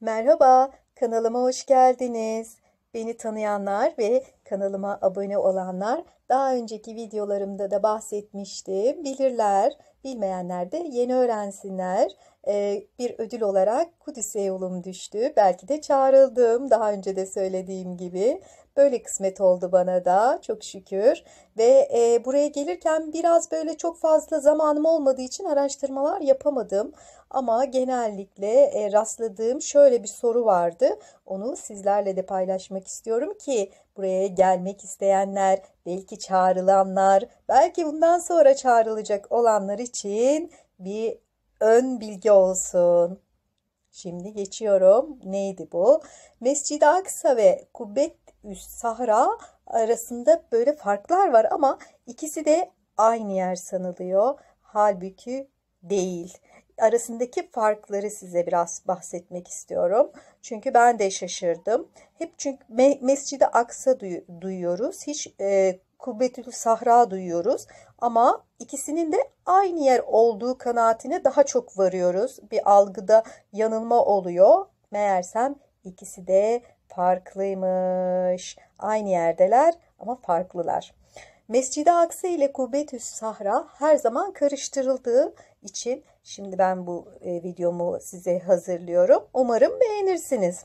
Merhaba, kanalıma hoş geldiniz. Beni tanıyanlar ve Kanalıma abone olanlar daha önceki videolarımda da bahsetmiştim. Bilirler, bilmeyenler de yeni öğrensinler. Ee, bir ödül olarak Kudüs'e yolum düştü. Belki de çağrıldım daha önce de söylediğim gibi. Böyle kısmet oldu bana da çok şükür. Ve e, buraya gelirken biraz böyle çok fazla zamanım olmadığı için araştırmalar yapamadım. Ama genellikle e, rastladığım şöyle bir soru vardı. Onu sizlerle de paylaşmak istiyorum ki Buraya gelmek isteyenler, belki çağrılanlar, belki bundan sonra çağrılacak olanlar için bir ön bilgi olsun. Şimdi geçiyorum. Neydi bu? Mescid-i Aksa ve Kubbet Üst Sahra arasında böyle farklar var ama ikisi de aynı yer sanılıyor. Halbuki değil arasındaki farkları size biraz bahsetmek istiyorum. Çünkü ben de şaşırdım. Hep çünkü me Mescid-i Aksa duyuyoruz. Hiç e, Kubbetül Sahra duyuyoruz ama ikisinin de aynı yer olduğu kanaatine daha çok varıyoruz. Bir algıda yanılma oluyor. Meğersem ikisi de farklıymış. Aynı yerdeler ama farklılar. Mescid-i Aksa ile Kubbetül Sahra her zaman karıştırıldığı için Şimdi ben bu e, videomu size hazırlıyorum. Umarım beğenirsiniz.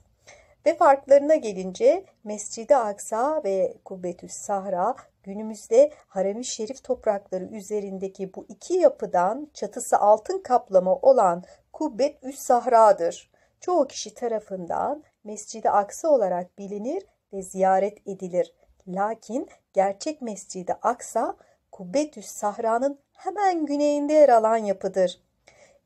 Ve farklarına gelince Mescid-i Aksa ve Kubbetüs Sahra günümüzde Harem-i Şerif toprakları üzerindeki bu iki yapıdan çatısı altın kaplama olan Kubbet Üs Sahra'dır. Çoğu kişi tarafından Mescid-i Aksa olarak bilinir ve ziyaret edilir. Lakin gerçek Mescid-i Aksa Kubbetüs Sahra'nın hemen güneyinde yer alan yapıdır.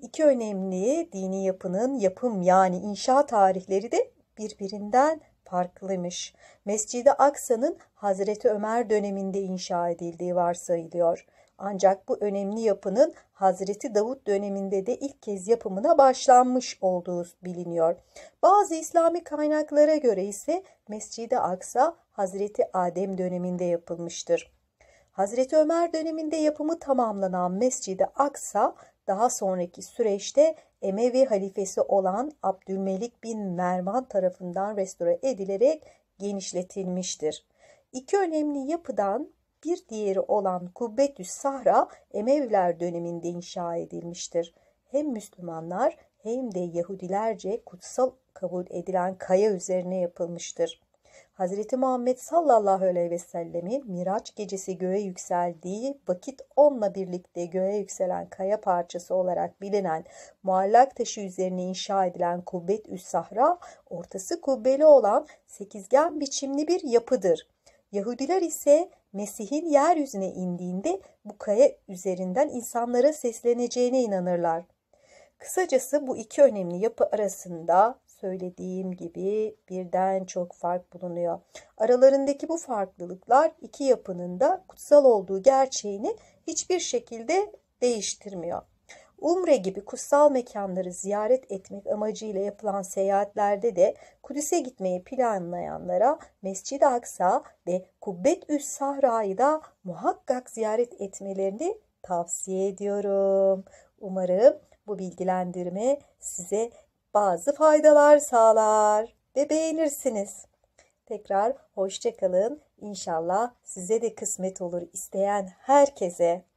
İki önemli dini yapının yapım yani inşa tarihleri de birbirinden farklıymış. Mescid-i Aksa'nın Hazreti Ömer döneminde inşa edildiği varsayılıyor. Ancak bu önemli yapının Hazreti Davut döneminde de ilk kez yapımına başlanmış olduğu biliniyor. Bazı İslami kaynaklara göre ise Mescid-i Aksa Hazreti Adem döneminde yapılmıştır. Hazreti Ömer döneminde yapımı tamamlanan Mescid-i Aksa daha sonraki süreçte Emevi halifesi olan Abdülmelik bin Mervan tarafından restore edilerek genişletilmiştir. İki önemli yapıdan bir diğeri olan Kubbetü Sahra Emeviler döneminde inşa edilmiştir. Hem Müslümanlar hem de Yahudilerce kutsal kabul edilen kaya üzerine yapılmıştır. Hz. Muhammed sallallahu aleyhi ve sellemin Miraç gecesi göğe yükseldiği vakit onunla birlikte göğe yükselen kaya parçası olarak bilinen muallak taşı üzerine inşa edilen kubbet üst sahra ortası kubbeli olan sekizgen biçimli bir yapıdır. Yahudiler ise Mesih'in yeryüzüne indiğinde bu kaya üzerinden insanlara sesleneceğine inanırlar. Kısacası bu iki önemli yapı arasında söylediğim gibi birden çok fark bulunuyor. Aralarındaki bu farklılıklar iki yapının da kutsal olduğu gerçeğini hiçbir şekilde değiştirmiyor. Umre gibi kutsal mekanları ziyaret etmek amacıyla yapılan seyahatlerde de Kudüs'e gitmeyi planlayanlara Mescid-i Aksa ve Kubbet-üs Sahra'yı da muhakkak ziyaret etmelerini tavsiye ediyorum. Umarım bu bilgilendirme size bazı faydalar sağlar ve beğenirsiniz. Tekrar hoşçakalın. İnşallah size de kısmet olur isteyen herkese.